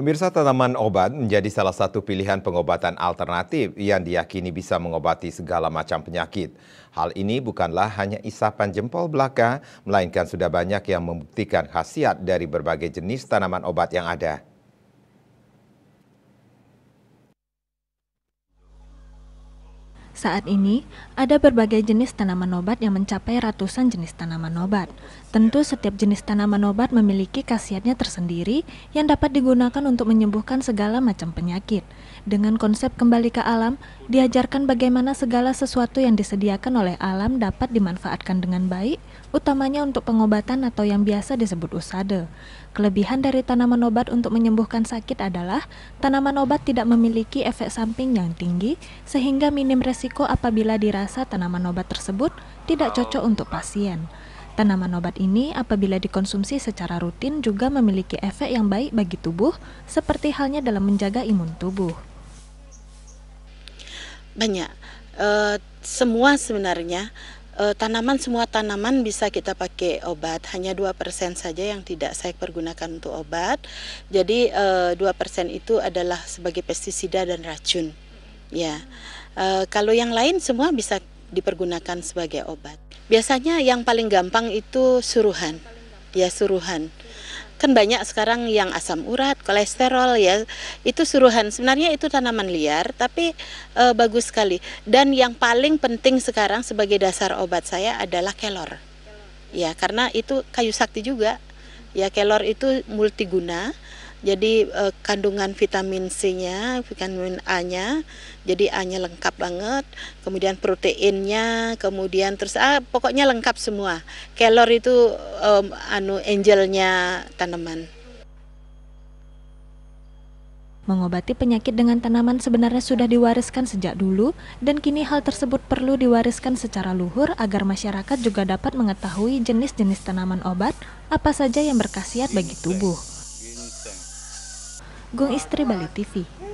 Pemirsa tanaman obat menjadi salah satu pilihan pengobatan alternatif yang diyakini bisa mengobati segala macam penyakit. Hal ini bukanlah hanya isapan jempol belaka, melainkan sudah banyak yang membuktikan khasiat dari berbagai jenis tanaman obat yang ada. Saat ini, ada berbagai jenis tanaman obat yang mencapai ratusan jenis tanaman obat. Tentu setiap jenis tanaman obat memiliki khasiatnya tersendiri yang dapat digunakan untuk menyembuhkan segala macam penyakit. Dengan konsep kembali ke alam, diajarkan bagaimana segala sesuatu yang disediakan oleh alam dapat dimanfaatkan dengan baik, utamanya untuk pengobatan atau yang biasa disebut usade. Kelebihan dari tanaman obat untuk menyembuhkan sakit adalah tanaman obat tidak memiliki efek samping yang tinggi, sehingga minim resiko apabila dirasa tanaman obat tersebut tidak cocok untuk pasien. Tanaman obat ini apabila dikonsumsi secara rutin juga memiliki efek yang baik bagi tubuh, seperti halnya dalam menjaga imun tubuh banyak e, semua sebenarnya e, tanaman semua tanaman bisa kita pakai obat hanya dua persen saja yang tidak saya pergunakan untuk obat jadi eh, dua e, persen itu adalah sebagai pestisida dan racun ya e, kalau yang lain semua bisa dipergunakan sebagai obat biasanya yang paling gampang itu suruhan ya suruhan kan banyak sekarang yang asam urat, kolesterol ya. Itu suruhan. Sebenarnya itu tanaman liar tapi e, bagus sekali. Dan yang paling penting sekarang sebagai dasar obat saya adalah kelor. Ya, karena itu kayu sakti juga. Ya, kelor itu multiguna jadi eh, kandungan vitamin C-nya, vitamin A-nya, jadi A-nya lengkap banget. Kemudian proteinnya, kemudian terus ah, pokoknya lengkap semua. Kelor itu um, anu angelnya tanaman. Mengobati penyakit dengan tanaman sebenarnya sudah diwariskan sejak dulu, dan kini hal tersebut perlu diwariskan secara luhur agar masyarakat juga dapat mengetahui jenis-jenis tanaman obat apa saja yang berkhasiat bagi tubuh. Gung Istri Bali TV.